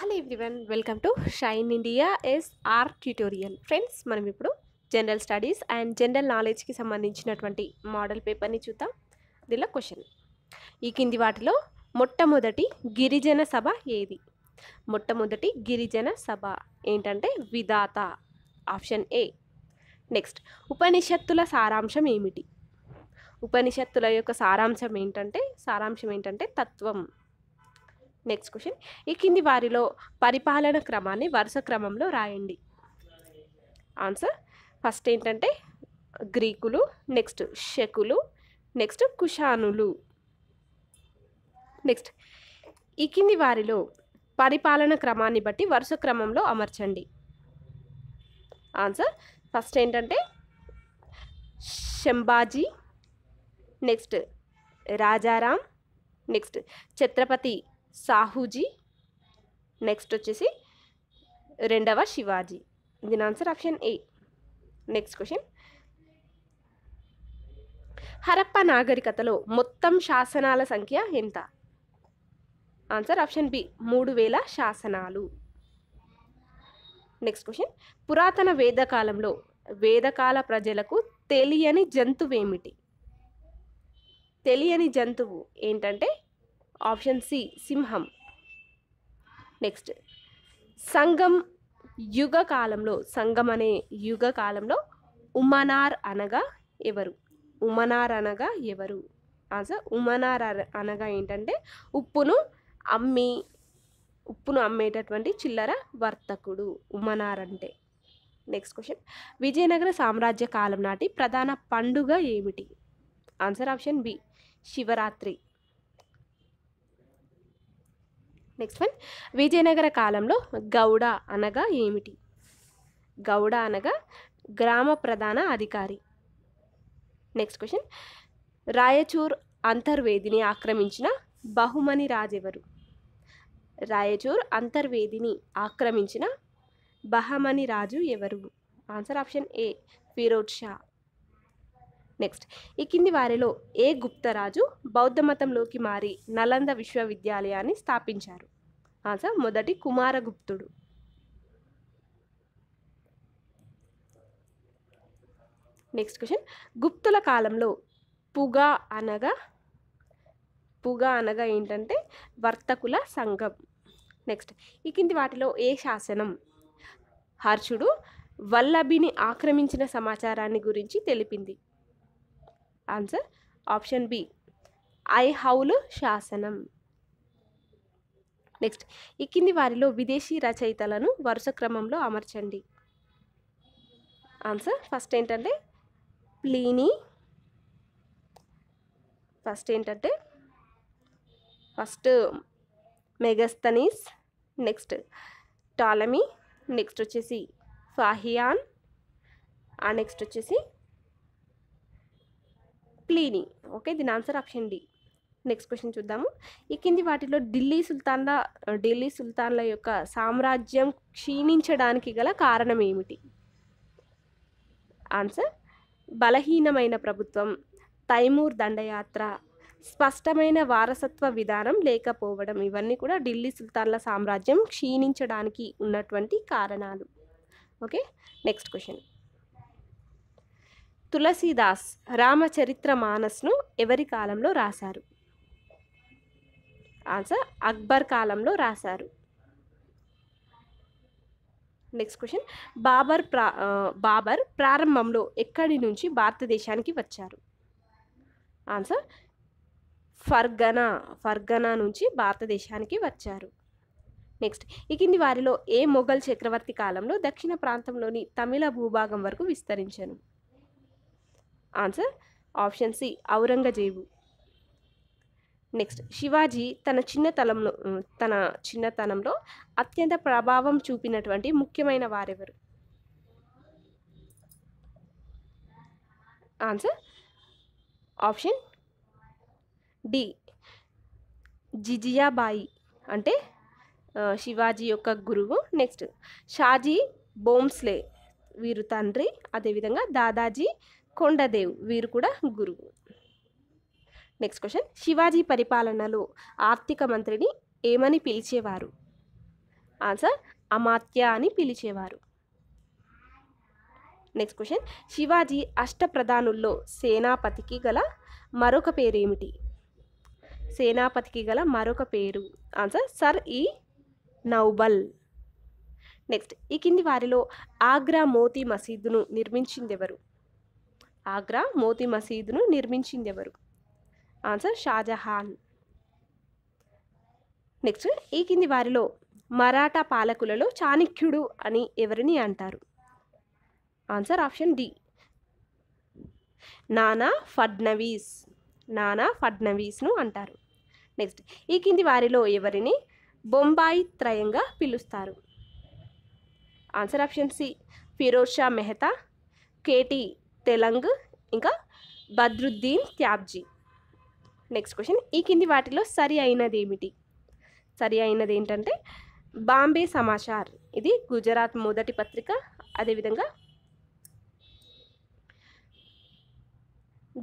hello everyone welcome to Shine India S R tutorial friends మనం ఇప్పుడు general studies and general నాలెడ్జ్కి సంబంధించినటువంటి model పేపర్ని చూద్దాం దీనిలో క్వశ్చన్ ఈ కింది వాటిలో మొట్టమొదటి గిరిజన సభ ఏది మొట్టమొదటి గిరిజన సభ ఏంటంటే విధాత ఆప్షన్ ఏ నెక్స్ట్ ఉపనిషత్తుల సారాంశం ఏమిటి ఉపనిషత్తుల యొక్క సారాంశం ఏంటంటే సారాంశం ఏంటంటే తత్వం నెక్స్ట్ క్వశ్చన్ ఈ కింది వారిలో పరిపాలన క్రమాన్ని వరుస క్రమంలో రాయండి ఆన్సర్ ఫస్ట్ ఏంటంటే గ్రీకులు నెక్స్ట్ శకులు నెక్స్ట్ కుషానులు నెక్స్ట్ ఈ కింది వారిలో పరిపాలన క్రమాన్ని బట్టి వరుస క్రమంలో అమర్చండి ఆన్సర్ ఫస్ట్ ఏంటంటే Sambhaji next Rajaram next Chhatrapati Shahuji next వచ్చేసి రెండవ శివాజీ దీని answer option A next question Harappa నాగరికతలో మొత్తం శాసనాల సంఖ్య ఎంత ఆన్సర్ ఆప్షన్ బి మూడు వేల శాసనాలు నెక్స్ట్ క్వశ్చన్ పురాతన వేదకాలంలో వేదకాల ప్రజలకు తెలియని జంతువు ఏమిటి తెలియని జంతువు ఏంటంటే ఆప్షన్ సి సింహం నెక్స్ట్ సంగం యుగ కాలంలో సంగం అనే యుగ కాలంలో ఉమనార్ అనగా ఎవరు ఉమనార్ అనగా ఎవరు ఆన్సర్ ఉమనార్ అనగా ఏంటంటే ఉప్పును అమ్మి ఉప్పును అమ్మేటటువంటి చిల్లర వర్తకుడు ఉమనార్ అంటే నెక్స్ట్ క్వశ్చన్ విజయనగర సామ్రాజ్య కాలం నాటి ప్రధాన పండుగ ఏమిటి answer option B Shivaratri next one Vijayanagara కాలంలో గౌడ అనగా ఏమిటి గౌడ అనగా గ్రామ ప్రధాన అధికారి నెక్స్ట్ క్వశ్చన్ రాయచూర్ అంతర్వేదిని ఆక్రమించిన బహుమని రాజెవరు రాయచూర్ అంతర్వేదిని ఆక్రమించిన బహమని రాజు ఎవరు answer option A Firoz Shah next ఈ కింది వారిలో ఏ గుప్తరాజు బౌద్ధ మతంలోకి మారి నలంద విశ్వవిద్యాలయాన్ని స్థాపించారు ఆన్సర్ మొదటి కుమారగుప్తుడు నెక్స్ట్ క్వశ్చన్ గుప్తుల కాలంలో పుగా అనగా పుగా అనగా ఏంటంటే వర్తకుల సంఘం నెక్స్ట్ ఈ కింది వాటిలో ఏ శాసనం హర్షుడు వల్లభిని ఆక్రమించిన సమాచారాన్ని గురించి తెలిపింది answer option B Aihole శాసనం నెక్స్ట్ ఈ కింది వారిలో విదేశీ రచయితలను వరుస క్రమంలో అమర్చండి ఆన్సర్ ఫస్ట్ ఏంటంటే ప్లీనీ ఫస్ట్ ఏంటంటే first Megasthenes next Ptolemy next వచ్చేసి ఫాహియాన్ ఆ నెక్స్ట్ వచ్చేసి ప్లీని ఓకే దీని answer option D next question చూద్దాము ఈ కింది వాటిలో ఢిల్లీ సుల్తాన్ల ఢిల్లీ సుల్తాన్ల యొక్క సామ్రాజ్యం క్షీణించడానికి గల కారణం ఏమిటి ఆన్సర్ బలహీనమైన ప్రభుత్వం తైమూర్ దండయాత్ర స్పష్టమైన వారసత్వ విధానం లేకపోవడం ఇవన్నీ కూడా ఢిల్లీ సుల్తాన్ల సామ్రాజ్యం క్షీణించడానికి ఉన్నటువంటి కారణాలు ఓకే నెక్స్ట్ క్వశ్చన్ తులసీదాస్ రామచరిత్ర మానస్ను ఎవరి కాలంలో రాశారు ఆన్సర్ అక్బర్ కాలంలో రాశారు నెక్స్ట్ క్వశ్చన్ బాబర్ ప్రా బాబర్ ప్రారంభంలో ఎక్కడి నుంచి భారతదేశానికి వచ్చారు ఆన్సర్ ఫర్గనా ఫర్గనా నుంచి భారతదేశానికి వచ్చారు నెక్స్ట్ ఈ కింది వారిలో ఏ మొఘల్ చక్రవర్తి కాలంలో దక్షిణ ప్రాంతంలోని తమిళ భూభాగం వరకు విస్తరించను answer option C Aurangzeb next Shivaji తన చిన్నతనంలో తన చిన్నతనంలో అత్యంత ప్రభావం చూపినటువంటి ముఖ్యమైన వారెవరు ఆన్సర్ ఆప్షన్ డి జిజియాబాయి అంటే శివాజీ యొక్క గురువు నెక్స్ట్ షాజీ బోమ్స్లే వీరు తండ్రి అదేవిధంగా దాదాజీ కొండదేవ్ వీరు కూడా గురువు నెక్స్ట్ క్వశ్చన్ శివాజీ పరిపాలనలో ఆర్థిక మంత్రిని ఏమని పిలిచేవారు ఆన్సర్ అమాత్య అని పిలిచేవారు నెక్స్ట్ క్వశ్చన్ శివాజీ అష్టప్రధానుల్లో సేనాపతికి గల మరొక పేరేమిటి సేనాపతికి గల మరొక పేరు ఆన్సర్ సర్ ఈ నౌబల్ నెక్స్ట్ ఈ కింది వారిలో ఆగ్రా మోతీ మసీదును నిర్మించిందెవరు ఆగ్రా మోతీ మసీదును నిర్మించింది ఎవరు ఆన్సర్ షాజహాన్ నెక్స్ట్ ఈ కింది వారిలో మరాఠా పాలకులలో చాణక్యుడు అని ఎవరిని అంటారు ఆన్సర్ ఆప్షన్ డి నానా ఫడ్నవీస్ నానా ఫడ్నవీస్ను అంటారు నెక్స్ట్ ఈ కింది వారిలో ఎవరిని బొంబాయి త్రయంగా పిలుస్తారు answer option C Firoz Shah Mehta K T Telang ఇంకా బద్రుద్దీన్ త్యాబ్జీ నెక్స్ట్ క్వశ్చన్ ఈ కింది వాటిలో సరి అయినది ఏమిటి సరి అయినది ఏంటంటే బాంబే సమాచార్ ఇది గుజరాత్ మొదటి పత్రిక అదేవిధంగా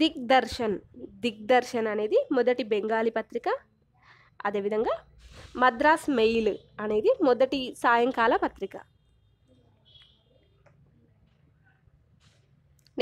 దిగ్దర్శన్ దిగ్దర్శన్ అనేది మొదటి బెంగాలీ పత్రిక అదేవిధంగా మద్రాస్ మెయిల్ అనేది మొదటి సాయంకాల పత్రిక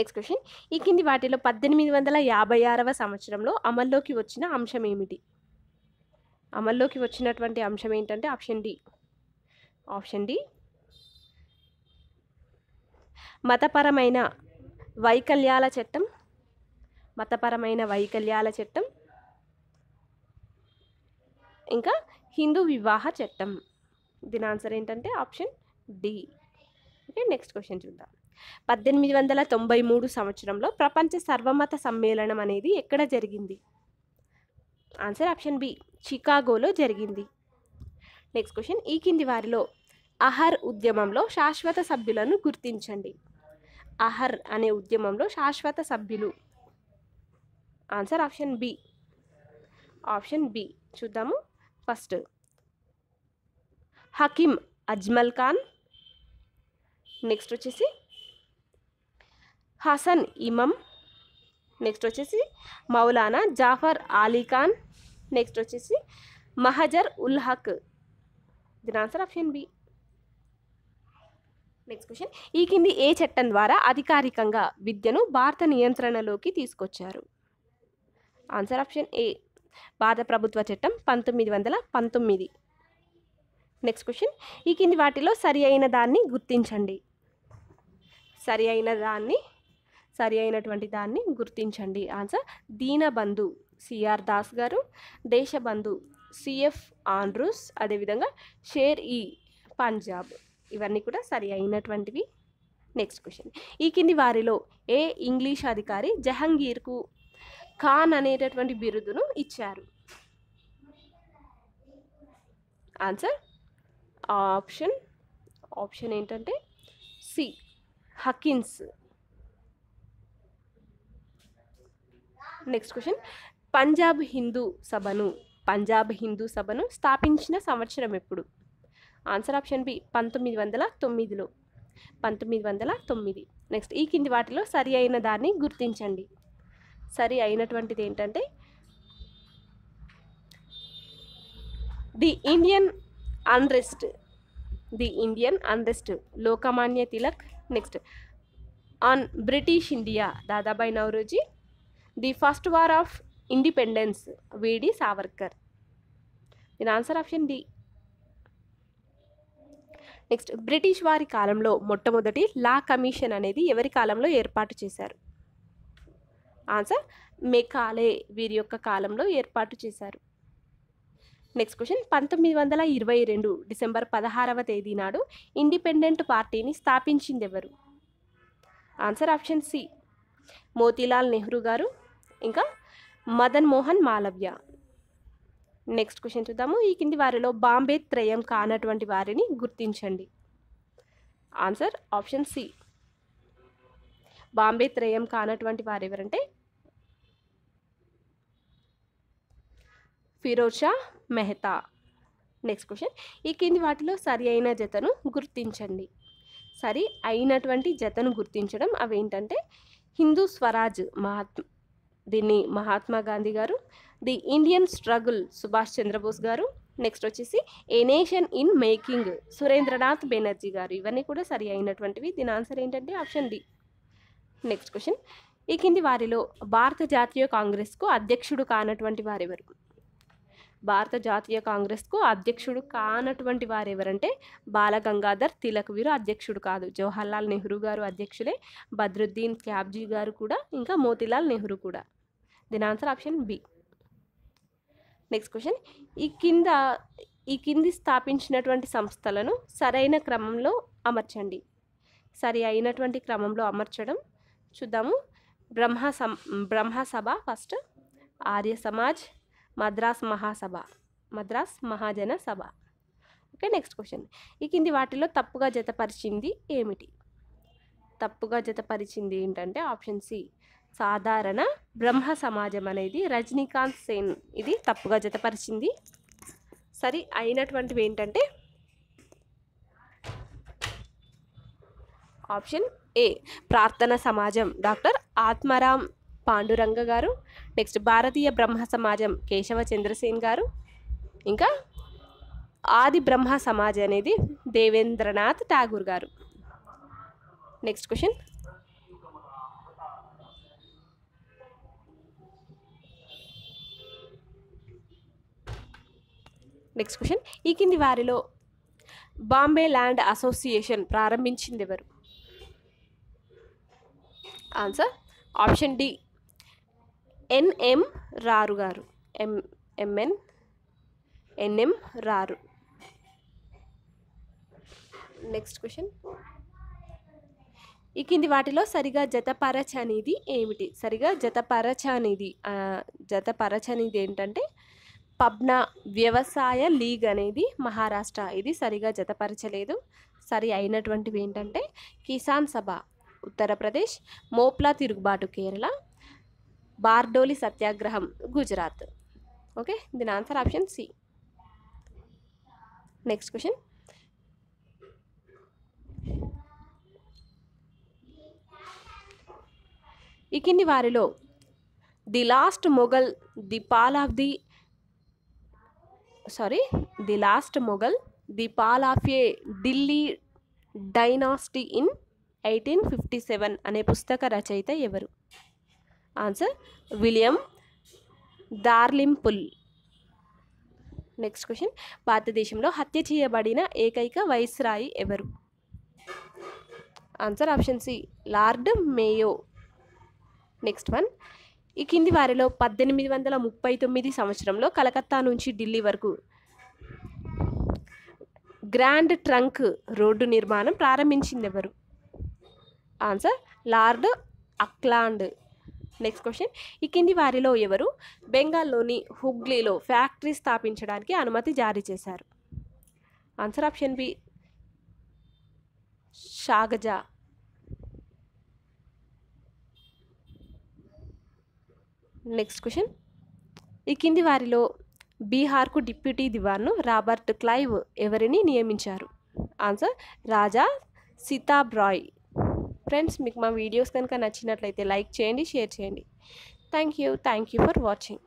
నెక్స్ట్ క్వశ్చన్ ఈ కింది వాటిలో పద్దెనిమిది వందల యాభై ఆరవ సంవత్సరంలో అమల్లోకి వచ్చిన అంశం ఏమిటి అమల్లోకి వచ్చినటువంటి అంశం ఏంటంటే ఆప్షన్ డి ఆప్షన్ డి మతపరమైన వైకల్యాల చట్టం మతపరమైన వైకల్యాల చట్టం ఇంకా హిందూ వివాహ చట్టం దీని ఆన్సర్ ఏంటంటే option D okay next question చూద్దాం పద్దెనిమిది వందల తొంభై మూడు సంవత్సరంలో ప్రపంచ సర్వమత సమ్మేళనం అనేది ఎక్కడ జరిగింది ఆన్సర్ ఆప్షన్ బి చికాగోలో జరిగింది నెక్స్ట్ క్వశ్చన్ ఈ కింది వారిలో అహర్ ఉద్యమంలో శాశ్వత సభ్యులను గుర్తించండి అహర్ అనే ఉద్యమంలో శాశ్వత సభ్యులు answer option B option B చూద్దాము ఫస్ట్ హకీం అజ్మల్ ఖాన్ నెక్స్ట్ వచ్చేసి హసన్ ఇమం నెక్స్ట్ వచ్చేసి మౌలానా జాఫర్ ఆలీ ఖాన్ నెక్స్ట్ వచ్చేసి మహజర్ ఉల్ హక్ దీని answer option B next question ఈ కింది ఏ చట్టం ద్వారా అధికారికంగా విద్యను భారత నియంత్రణలోకి తీసుకొచ్చారు ఆన్సర్ ఆప్షన్ ఏ భారత ప్రభుత్వ చట్టం పంతొమ్మిది వందల పంతొమ్మిది నెక్స్ట్ క్వశ్చన్ ఈ కింది వాటిలో సరి అయిన దాన్ని గుర్తించండి సరి అయిన దాన్ని సరి అయినటువంటి దాన్ని గుర్తించండి answer Deenabandhu C R Das garu Deshbandhu C F Andrews అదేవిధంగా షేర్ ఈ పంజాబ్ ఇవన్నీ కూడా సరి అయినటువంటివి నెక్స్ట్ క్వశ్చన్ ఈ కింది వారిలో ఏ ఇంగ్లీష్ అధికారి జహంగీర్కు ఖాన్ అనేటటువంటి బిరుదును ఇచ్చారు ఆన్సర్ ఆప్షన్ ఆప్షన్ ఏంటంటే C Hawkins next question Punjab Hindu సభను పంజాబ్ హిందూ సభను స్థాపించిన సంవత్సరం ఎప్పుడు ఆన్సర్ ఆప్షన్ బి పంతొమ్మిది వందల తొమ్మిదిలో పంతొమ్మిది వందల తొమ్మిది నెక్స్ట్ ఈ కింది వాటిలో సరి అయిన దాన్ని గుర్తించండి సరి అయినటువంటిది ఏంటంటే the Indian unrest the Indian unrest Lokmanya Tilak next on British India Dadabhai Naoroji the first war of independence V D Savarkar దీని answer option D next British వారి కాలంలో మొట్టమొదటి లా కమిషన్ అనేది ఎవరి కాలంలో ఏర్పాటు చేశారు ఆన్సర్ మెకాలే వీరి యొక్క కాలంలో ఏర్పాటు చేశారు నెక్స్ట్ క్వశ్చన్ పంతొమ్మిది వందల ఇరవై రెండు డిసెంబర్ పదహారవ తేదీ నాడు ఇండిపెండెంట్ పార్టీని స్థాపించింది ఎవరు answer option C Motilal Nehru garu ఇంకా మదన్ మోహన్ మాలవ్య నెక్స్ట్ క్వశ్చన్ చూద్దాము ఈ కింది వారిలో బాంబే త్రయం కానటువంటి వారిని గుర్తించండి ఆన్సర్ ఆప్షన్ సి బాంబే త్రయం కానటువంటి వారు ఎవరంటే ఫిరోజా మెహతా నెక్స్ట్ క్వశ్చన్ ఈ కింది వాటిలో సరి అయిన జతను గుర్తించండి సరి అయినటువంటి జతను గుర్తించడం అవేంటంటే హిందూ స్వరాజ్ మహాత్మ దీన్ని Mahatma Gandhi garu the Indian struggle Subhash Chandra Bose garu next వచ్చేసి a nation in making Surendranath Banerjee garu ఇవన్నీ కూడా సరి అయినటువంటివి దీని ఆన్సర్ ఏంటంటే ఆప్షన్ డి నెక్స్ట్ క్వశ్చన్ ఈ కింది వారిలో భారత జాతీయ కాంగ్రెస్కు అధ్యక్షుడు కానటువంటి వారెవరు భారత జాతీయ కాంగ్రెస్కు అధ్యక్షుడు కానటువంటి వారు ఎవరంటే బాలగంగాధర్ తిలక్ వీరు అధ్యక్షుడు కాదు జవహర్లాల్ నెహ్రూ గారు అధ్యక్షులే బద్రుద్దీన్ క్యాబ్జీ గారు కూడా ఇంకా మోతిలాల్ నెహ్రూ కూడా దీని answer option B next question ఈ కింద ఈ కింది స్థాపించినటువంటి సంస్థలను సరైన క్రమంలో అమర్చండి సరి అయినటువంటి క్రమంలో అమర్చడం చూద్దాము బ్రహ్మ సమ Brahmasabha first Arya Samaj Madras Mahasabha Madras Mahajana Sabha okay next question ఈ కింది వాటిలో తప్పుగా జతపరిచింది ఏమిటి తప్పుగా జతపరిచింది ఏంటంటే ఆప్షన్ సి సాధారణ బ్రహ్మ సమాజం అనేది రజనీకాంత్ సేన్ ఇది తప్పుగా జతపరిచింది సరి అయినటువంటివి ఏంటంటే ఆప్షన్ ఏ ప్రార్థన సమాజం డాక్టర్ ఆత్మారాం పాండురంగ గారు నెక్స్ట్ భారతీయ బ్రహ్మ సమాజం కేశవ చంద్రసేన్ గారు ఇంకా ఆది బ్రహ్మ సమాజం అనేది దేవేంద్రనాథ్ ఠాగూర్ గారు నెక్స్ట్ క్వశ్చన్ నెక్స్ట్ క్వశ్చన్ ఈ కింది వారిలో బాంబే ల్యాండ్ అసోసియేషన్ ప్రారంభించింది ఎవరు answer option D N M Roy garu M M N N M Roy next question ఈ కింది వాటిలో సరిగా జతపరచ అనేది ఏమిటి సరిగా జతపరచ అనేది జతపరచ అనేది ఏంటంటే పబ్నా వ్యవసాయ లీగ్ అనేది మహారాష్ట్ర ఇది సరిగా జతపరచలేదు సరి అయినటువంటివి ఏంటంటే కిసాన్ సభ ఉత్తరప్రదేశ్ మోప్లా తిరుగుబాటు కేరళ బార్డోలి సత్యాగ్రహం గుజరాత్ ఓకే దీని answer option C next question ఈ కింది వారిలో the last Mughal the fall of the sorry the last Mughal the fall of a Delhi dynasty in eighteen fifty seven అనే పుస్తక రచయిత ఎవరు answer William Dalrymple next question భారతదేశంలో హత్య చేయబడిన ఏకైక వైస్రాయి ఎవరు answer option C Lord Mayo next one ఈ కింది వారిలో పద్దెనిమిది వందల ముప్పై తొమ్మిది సంవత్సరంలో కలకత్తా నుంచి ఢిల్లీ వరకు గ్రాండ్ ట్రంక్ రోడ్డు నిర్మాణం ప్రారంభించింది ఎవరు answer Lord Auckland next question ఈ కింది వారిలో ఎవరు బెంగాల్లోని హుగ్లీలో ఫ్యాక్టరీ స్థాపించడానికి అనుమతి జారీ చేశారు ఆన్సర్ ఆప్షన్ బి షాగజా నెక్స్ట్ క్వశ్చన్ ఈ కింది వారిలో బీహార్కు డిప్యూటీ దివాన్ను రాబర్ట్ క్లైవ్ ఎవరిని నియమించారు ఆన్సర్ రాజా సితాబ్ రాయ్ ఫ్రెండ్స్ మీకు మా వీడియోస్ కనుక నచ్చినట్లయితే లైక్ చేయండి షేర్ చేయండి thank you thank you for watching